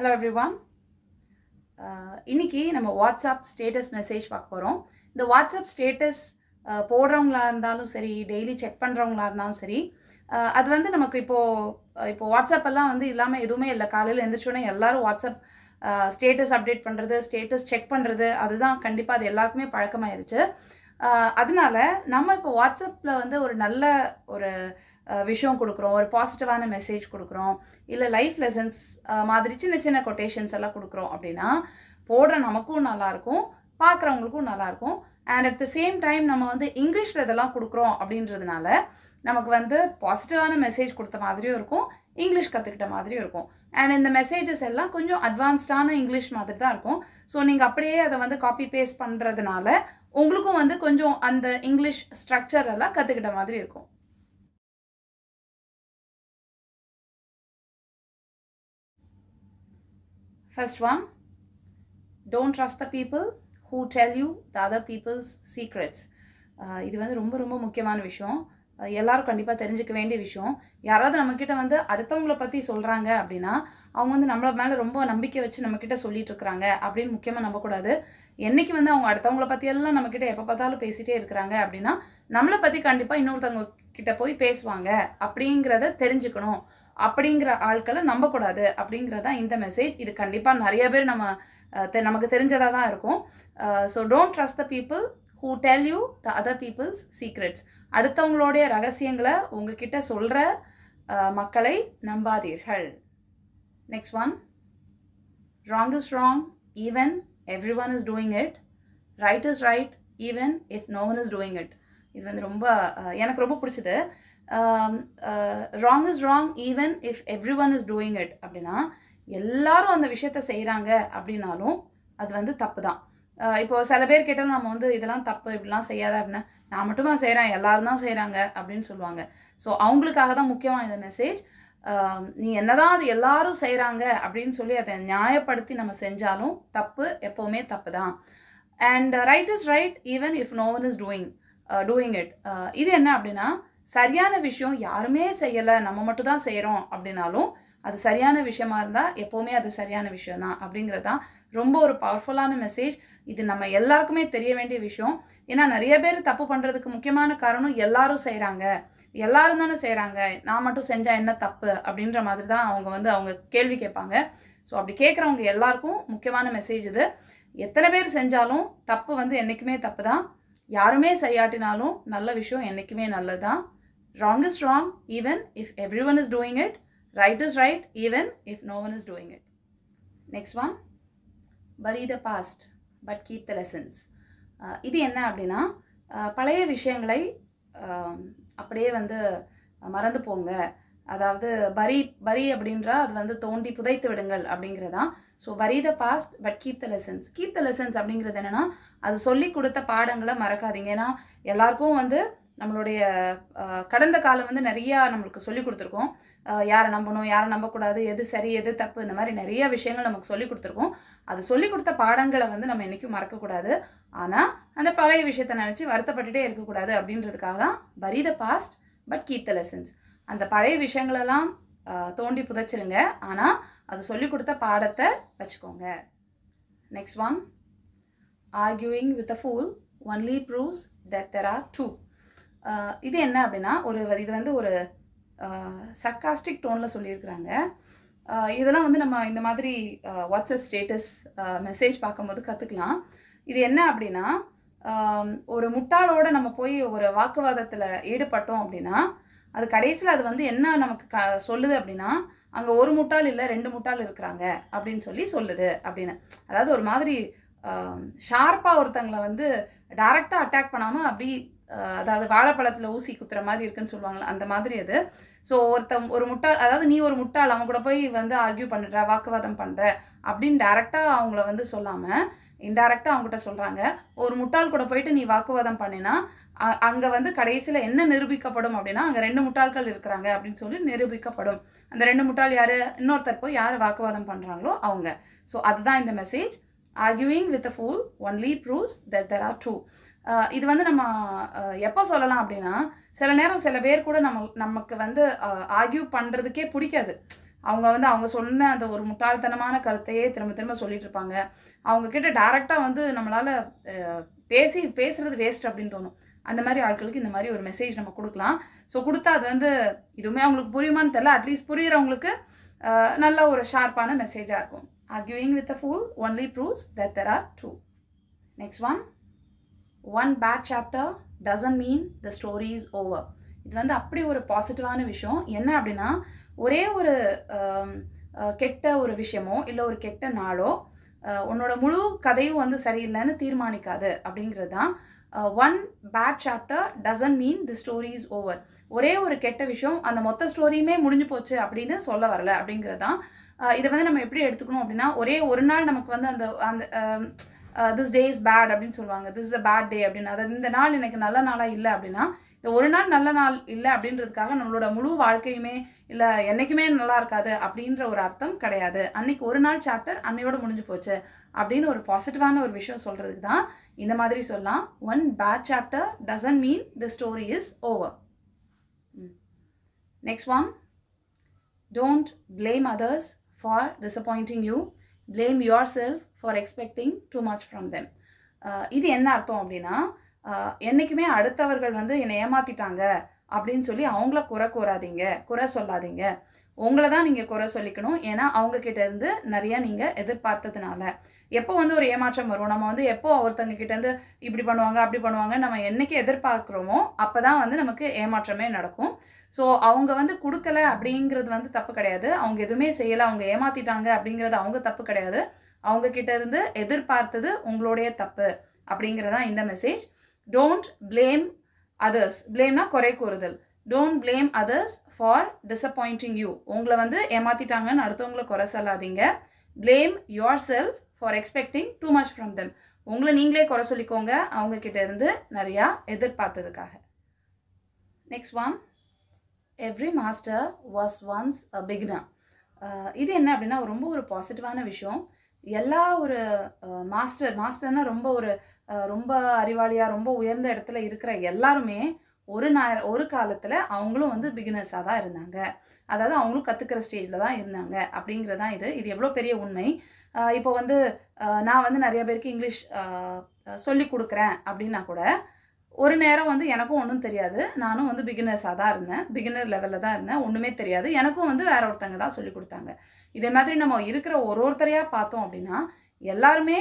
Hello every one இன்றைக்கி நம்ம WhatsApp status message பார்க்க போகிறோம் இந்த வாட்ஸ்அப் ஸ்டேட்டஸ் போடுறவங்களா இருந்தாலும் சரி டெய்லி செக் பண்ணுறவங்களா இருந்தாலும் சரி அது வந்து நமக்கு இப்போது இப்போது வாட்ஸ்அப்பெல்லாம் வந்து இல்லாமல் எதுவுமே இல்லை காலையில் எழுந்திரிச்சோன்னே எல்லோரும் வாட்ஸ்அப் ஸ்டேட்டஸ் அப்டேட் பண்ணுறது ஸ்டேட்டஸ் செக் பண்ணுறது அதுதான் கண்டிப்பாக அது எல்லாருக்குமே பழக்கமாயிருச்சு அதனால நம்ம இப்போ வாட்ஸ்அப்பில் வந்து ஒரு நல்ல ஒரு விஷயம் கொடுக்குறோம் ஒரு பாசிட்டிவான மெசேஜ் கொடுக்குறோம் இல்லை லைஃப் லெசன்ஸ் மாதிரி சின்ன சின்ன கொட்டேஷன்ஸ் எல்லாம் கொடுக்குறோம் அப்படின்னா போடுற நமக்கும் நல்லாயிருக்கும் பார்க்குறவங்களுக்கும் நல்லாயிருக்கும் and at the same time நம்ம வந்து இங்கிலீஷில் இதெல்லாம் கொடுக்குறோம் அப்படின்றதுனால நமக்கு வந்து பாசிட்டிவான மெசேஜ் கொடுத்த மாதிரியும் இருக்கும் இங்கிலீஷ் கற்றுக்கிட்ட மாதிரியும் இருக்கும் அண்ட் இந்த மெசேஜஸ் எல்லாம் கொஞ்சம் அட்வான்ஸ்டான இங்கிலீஷ் மாதிரி தான் இருக்கும் ஸோ நீங்கள் அப்படியே அதை வந்து காப்பி பேஸ்ட் பண்ணுறதுனால உங்களுக்கும் வந்து கொஞ்சம் அந்த இங்கிலீஷ் ஸ்ட்ரக்சர் எல்லாம் கற்றுக்கிட்ட மாதிரி இருக்கும் First one, don't trust the people who tell you the other people's secrets. Uh, இது வந்து ரொம்ப ரொம்ப முக்கியமான விஷயம் எல்லாரும் கண்டிப்பாக தெரிஞ்சுக்க வேண்டிய விஷயம் யாராவது நம்மக்கிட்ட வந்து அடுத்தவங்கள பற்றி சொல்கிறாங்க அப்படின்னா அவங்க வந்து நம்மளை மேலே ரொம்ப நம்பிக்கை வச்சு நம்மக்கிட்ட சொல்லிட்டு அப்படின்னு முக்கியமாக நம்பக்கூடாது என்றைக்கு வந்து அவங்க அடுத்தவங்கள பற்றியெல்லாம் நம்மக்கிட்ட எப்போ பார்த்தாலும் பேசிகிட்டே இருக்கிறாங்க அப்படின்னா நம்மளை பற்றி கண்டிப்பாக இன்னொருத்தவங்க கிட்ட போய் பேசுவாங்க அப்படிங்கிறத தெரிஞ்சுக்கணும் அப்படிங்கிற ஆட்களை நம்பக்கூடாது அப்படிங்கிறதா இந்த மெசேஜ் இது கண்டிப்பாக நிறைய பேர் நம்ம நமக்கு தெரிஞ்சதாக தான் இருக்கும் so don't trust the people who tell you the other peoples secrets அடுத்தவங்களுடைய ரகசியங்களை உங்ககிட்ட சொல்கிற மக்களை நம்பாதீர்கள் next one wrong is wrong even every one is doing it right is right even if no one is doing it இது வந்து ரொம்ப எனக்கு ரொம்ப பிடிச்சது wrong um, is uh, is even if if everyone is doing it அப்படின்னா எல்லாரும் அந்த விஷயத்த செய்கிறாங்க அப்படின்னாலும் அது வந்து தப்பு தான் இப்போ சில பேர் கேட்டாலும் நம்ம வந்து இதெல்லாம் தப்பு இப்படிலாம் செய்யாத அப்படின்னா நான் மட்டுமா செய்கிறேன் எல்லாரும் தான் செய்கிறாங்க அப்படின்னு சொல்லுவாங்க ஸோ அவங்களுக்காக தான் முக்கியமாக இந்த மெசேஜ் நீ என்ன தான் அது எல்லாரும் செய்கிறாங்க அப்படின்னு சொல்லி அதை நியாயப்படுத்தி நம்ம செஞ்சாலும் தப்பு எப்போவுமே தப்பு தான் and right is right even if no one is doing doing it இது என்ன அப்படின்னா சரியான விஷயம் யாருமே செய்யலை நம்ம மட்டும் தான் செய்கிறோம் அப்படின்னாலும் அது சரியான விஷயமா இருந்தால் எப்போவுமே அது சரியான விஷயம் தான் அப்படிங்கிறது தான் ரொம்ப ஒரு பவர்ஃபுல்லான மெசேஜ் இது நம்ம எல்லாருக்குமே தெரிய வேண்டிய விஷயம் ஏன்னா நிறைய பேர் தப்பு பண்ணுறதுக்கு முக்கியமான காரணம் எல்லாரும் செய்கிறாங்க எல்லாரும் தானே செய்கிறாங்க நான் மட்டும் செஞ்சால் என்ன தப்பு அப்படின்ற மாதிரி தான் அவங்க வந்து அவங்க கேள்வி கேட்பாங்க ஸோ அப்படி கேட்குறவங்க எல்லாருக்கும் முக்கியமான மெசேஜ் இது எத்தனை பேர் செஞ்சாலும் தப்பு வந்து என்றைக்குமே தப்பு தான் யாருமே செய்யாட்டினாலும் நல்ல விஷயம் என்றைக்குமே நல்லது தான் wrong is wrong even if everyone is doing it right is right even if no one is doing it next one bury the past but keep the lessons uh, இது என்ன அப்படின்னா uh, பழைய விஷயங்களை um, அப்படியே வந்து மறந்து போங்க அதாவது பரி பரி அப்படின்றா அது வந்து தோண்டி புதைத்து விடுங்கள் அப்படிங்கிறதான் so bury the past but keep the lessons keep the lessons அப்படிங்கிறது என்னென்னா அது சொல்லி கொடுத்த பாடங்களை மறக்காதீங்க ஏன்னா எல்லாருக்கும் வந்து நம்மளுடைய கடந்த காலம் வந்து நிறையா நம்மளுக்கு சொல்லி கொடுத்துருக்கோம் யாரை நம்பணும் யாரை நம்பக்கூடாது எது சரி எது தப்பு இந்த மாதிரி நிறைய விஷயங்கள் நமக்கு சொல்லி கொடுத்துருக்கோம் அது சொல்லி கொடுத்த பாடங்களை வந்து நம்ம என்றைக்கும் மறக்கக்கூடாது ஆனால் அந்த பழைய விஷயத்தை நினச்சி வருத்தப்பட்டுட்டே இருக்கக்கூடாது அப்படின்றதுக்காக தான் bury the past but keep the lessons அந்த பழைய விஷயங்களெல்லாம் தோண்டி புதைச்சிருங்க ஆனால் அது சொல்லி கொடுத்த பாடத்தை வச்சுக்கோங்க next one arguing with a fool only proves that there are two இது என்ன அப்படின்னா ஒரு இது வந்து ஒரு சர்க்காஸ்டிக் டோனில் சொல்லியிருக்கிறாங்க இதெல்லாம் வந்து நம்ம இந்த மாதிரி வாட்ஸ்அப் ஸ்டேட்டஸ் மெசேஜ் பார்க்கும்போது கற்றுக்கலாம் இது என்ன அப்படின்னா ஒரு முட்டாளோடு நம்ம போய் ஒரு வாக்குவாதத்தில் ஈடுபட்டோம் அப்படின்னா அது கடைசியில் அது வந்து என்ன நமக்கு க சொல்லுது அப்படின்னா அங்கே ஒரு முட்டாள் இல்லை ரெண்டு முட்டாள் இருக்கிறாங்க அப்படின்னு சொல்லி சொல்லுது அப்படின்னு அதாவது ஒரு மாதிரி ஷார்ப்பாக ஒருத்தங்களை வந்து டைரெக்டாக அட்டாக் பண்ணாமல் அப்படி அதாவது வாழைப்பழத்தில் ஊசி குத்துற மாதிரி இருக்குன்னு சொல்லுவாங்க அந்த மாதிரி அது ஸோ ஒருத்தன் ஒரு முட்டாள் அதாவது நீ ஒரு முட்டாள் அவங்க கூட போய் வந்து ஆர்கியூ பண்ணுற வாக்குவாதம் பண்ணுற அப்படின்னு டேரெக்டாக அவங்கள வந்து சொல்லாமல் இன்டைரக்டாக அவங்ககிட்ட சொல்கிறாங்க ஒரு முட்டாள் கூட போயிட்டு நீ வாக்குவாதம் பண்ணினா அங்கே வந்து கடைசியில் என்ன நிரூபிக்கப்படும் அப்படின்னா அங்கே ரெண்டு முட்டாள்கள் இருக்கிறாங்க அப்படின்னு சொல்லி நிரூபிக்கப்படும் அந்த ரெண்டு முட்டாள் யார் இன்னொருத்தர் போய் யார் வாக்குவாதம் பண்ணுறாங்களோ அவங்க ஸோ அதுதான் இந்த message arguing with a fool only proves that there are two இது வந்து நம்ம எப்போ சொல்லலாம் அப்படின்னா சில நேரம் சில பேர் கூட நம்ம நமக்கு வந்து ஆர்கியூ பண்ணுறதுக்கே பிடிக்காது அவங்க வந்து அவங்க சொன்ன அந்த ஒரு முட்டாள்தனமான கருத்தையே திரும்ப திரும்ப சொல்லிட்டு இருப்பாங்க அவங்கக்கிட்ட டேரெக்டாக வந்து நம்மளால் பேசி பேசுகிறது வேஸ்ட் அப்படின்னு தோணும் அந்த மாதிரி ஆட்களுக்கு இந்த மாதிரி ஒரு மெசேஜ் நம்ம கொடுக்கலாம் ஸோ கொடுத்தா அது வந்து இதுவுமே அவங்களுக்கு புரியுமான்னு தெரில அட்லீஸ்ட் புரியுறவங்களுக்கு நல்ல ஒரு ஷார்ப்பான மெசேஜாக இருக்கும் arguing with a fool only proves that there are two next one one bad chapter doesn't mean the story is over இது வந்து அப்படி ஒரு பாசிட்டிவான விஷயம் என்ன அப்படின்னா ஒரே ஒரு கெட்ட ஒரு விஷயமோ இல்லை ஒரு கெட்ட நாளோ உன்னோட முழு கதையும் வந்து சரியில்லைன்னு தீர்மானிக்காது அப்படிங்கிறது தான் one bad chapter doesn't mean the story is over ஒரே ஒரு கெட்ட விஷயம் அந்த மொத்த ஸ்டோரியுமே முடிஞ்சு போச்சு அப்படின்னு சொல்ல வரல அப்படிங்கிறது தான் இதை வந்து நம்ம எப்படி எடுத்துக்கணும் அப்படின்னா ஒரே ஒரு நாள் நமக்கு வந்து அந்த அந்த திஸ் டே இஸ் பேட் அப்படின்னு சொல்லுவாங்க this is a bad day அப்படின்னு அதாவது இந்த நாள் எனக்கு நல்ல நாளாக இல்லை அப்படின்னா இந்த ஒரு நாள் நல்ல நாள் இல்லை அப்படின்றதுக்காக நம்மளோட முழு வாழ்க்கையுமே இல்லை என்றைக்குமே நல்லா இருக்காது அப்படின்ற ஒரு அர்த்தம் கிடையாது அன்னைக்கு ஒரு நாள் சாப்டர் அன்னையோட முடிஞ்சு போச்சு அப்படின்னு ஒரு பாசிட்டிவான ஒரு விஷயம் சொல்கிறதுக்கு தான் இந்த மாதிரி சொல்லலாம் one bad chapter doesn't mean the story is over next one don't blame others for disappointing you blame yourself for expecting too much from them இது என்ன அர்த்தம் அப்படின்னா uh, என்றைக்குமே அடுத்தவர்கள் வந்து என்னை ஏமாற்றிட்டாங்க அப்படின்னு சொல்லி அவங்கள குறை கூறாதீங்க குறை சொல்லாதீங்க உங்களை தான் நீங்கள் குறை சொல்லிக்கணும் ஏன்னா அவங்கக்கிட்டேருந்து நிறையா நீங்கள் எதிர்பார்த்ததுனால எப்போ வந்து ஒரு ஏமாற்றம் வரும் நம்ம வந்து எப்போ ஒருத்தங்க கிட்டேருந்து இப்படி பண்ணுவாங்க அப்படி பண்ணுவாங்க நம்ம என்றைக்கு எதிர்பார்க்குறோமோ அப்போ தான் வந்து நமக்கு ஏமாற்றமே நடக்கும் ஸோ அவங்க வந்து கொடுக்கல அப்படிங்கிறது வந்து தப்பு கிடையாது அவங்க எதுவுமே செய்யலை அவங்க ஏமாற்றிட்டாங்க அப்படிங்கிறது அவங்க தப்பு கிடையாது கிட்ட இருந்து எதிர்பார்த்தது உங்களுடைய தப்பு அப்படிங்கிறதான் இந்த மெசேஜ் டோன்ட் பிளேம் அதர்ஸ் பிளேம்னா குறை கூறுதல் don't blame others for disappointing you உங்களை வந்து ஏமாற்றிட்டாங்கன்னு அடுத்தவங்களை குறை சொல்லாதீங்க blame yourself for expecting too much from them உங்களை நீங்களே குறை சொல்லிக்கோங்க கிட்ட இருந்து நிறையா எதிர்பார்த்ததுக்காக next one every master was once a beginner இது என்ன அப்படின்னா ரொம்ப ஒரு பாசிட்டிவான விஷயம் எல்லா ஒரு மாஸ்டர் மாஸ்டர்னா ரொம்ப ஒரு ரொம்ப அறிவாளியாக ரொம்ப உயர்ந்த இடத்துல இருக்கிற எல்லாருமே ஒரு நா ஒரு காலத்தில் அவங்களும் வந்து பிகினர்ஸாக தான் இருந்தாங்க அதாவது அவங்களும் கற்றுக்கிற ஸ்டேஜில் தான் இருந்தாங்க அப்படிங்கிறது தான் இது இது எவ்வளோ பெரிய உண்மை இப்போ வந்து நான் வந்து நிறைய பேருக்கு இங்கிலீஷ் சொல்லி கொடுக்குறேன் அப்படின்னா கூட ஒரு நேரம் வந்து எனக்கும் ஒன்றும் தெரியாது நானும் வந்து பிகினர்ஸாக தான் இருந்தேன் பிகினர் லெவலில் தான் இருந்தேன் ஒன்றுமே தெரியாது எனக்கும் வந்து வேற ஒருத்தங்க தான் சொல்லி கொடுத்தாங்க இதே மாதிரி நம்ம இருக்கிற ஒரு ஒருத்தரையாக பார்த்தோம் அப்படின்னா எல்லாருமே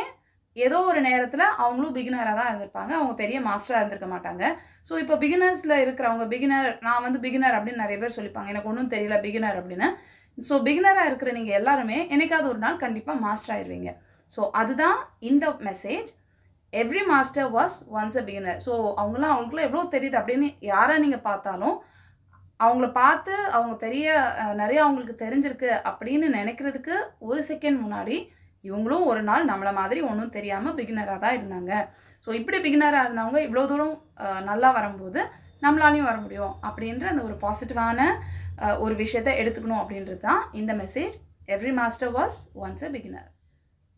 ஏதோ ஒரு நேரத்தில் அவங்களும் பிகினராக தான் இருந்திருப்பாங்க அவங்க பெரிய மாஸ்டராக இருந்திருக்க மாட்டாங்க ஸோ இப்போ பிகினர்ஸில் இருக்கிறவங்க பிகினர் நான் வந்து பிகினர் அப்படின்னு நிறைய பேர் சொல்லிப்பாங்க எனக்கு ஒன்றும் தெரியல பிகினர் அப்படின்னு ஸோ பிகினராக இருக்கிற நீங்கள் எல்லாருமே என்னைக்காவது ஒரு நாள் கண்டிப்பாக மாஸ்டர் ஆயிடுவீங்க ஸோ அதுதான் இந்த message every master was once a beginner so அவங்களாம் அவங்களுக்குலாம் எவ்வளோ தெரியுது அப்படின்னு யாரை நீங்கள் பார்த்தாலும் அவங்கள பார்த்து அவங்க பெரிய நிறைய அவங்களுக்கு தெரிஞ்சிருக்கு அப்படின்னு நினைக்கிறதுக்கு ஒரு செகண்ட் முன்னாடி இவங்களும் ஒரு நாள் நம்மளை மாதிரி ஒன்றும் தெரியாமல் பிகினராக தான் இருந்தாங்க ஸோ இப்படி பிகினராக இருந்தவங்க இவ்வளோ தூரம் நல்லா வரும்போது நம்மளாலையும் வர முடியும் அப்படின்ற அந்த ஒரு பாசிட்டிவான ஒரு விஷயத்த எடுத்துக்கணும் அப்படின்றது தான் இந்த message every master was once a beginner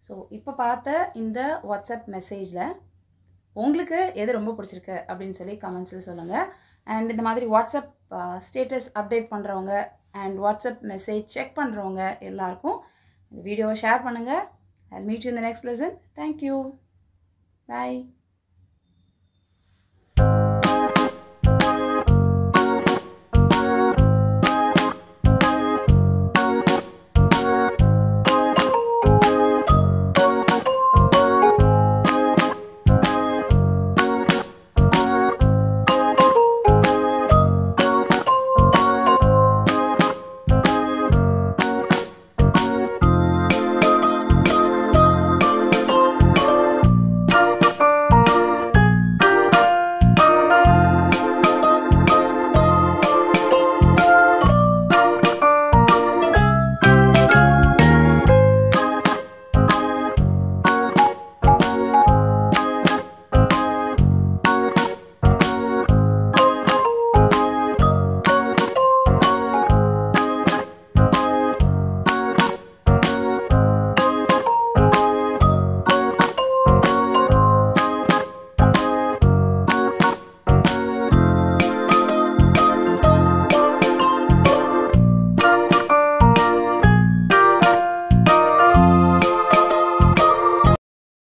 so இப்போ பார்த்த இந்த வாட்ஸ்அப் மெசேஜில் உங்களுக்கு எது ரொம்ப பிடிச்சிருக்கு அப்படின்னு சொல்லி கமெண்ட்ஸில் சொல்லுங்கள் அண்ட் இந்த மாதிரி வாட்ஸ்அப் ஸ்டேட்டஸ் அப்டேட் பண்ணுறவங்க அண்ட் வாட்ஸ்அப் மெசேஜ் செக் பண்ணுறவங்க எல்லாருக்கும் இந்த வீடியோவை ஷேர் பண்ணுங்கள் ஐ மீட் யூ இந்த நெக்ஸ்ட் லெசன் தேங்க்யூ பாய்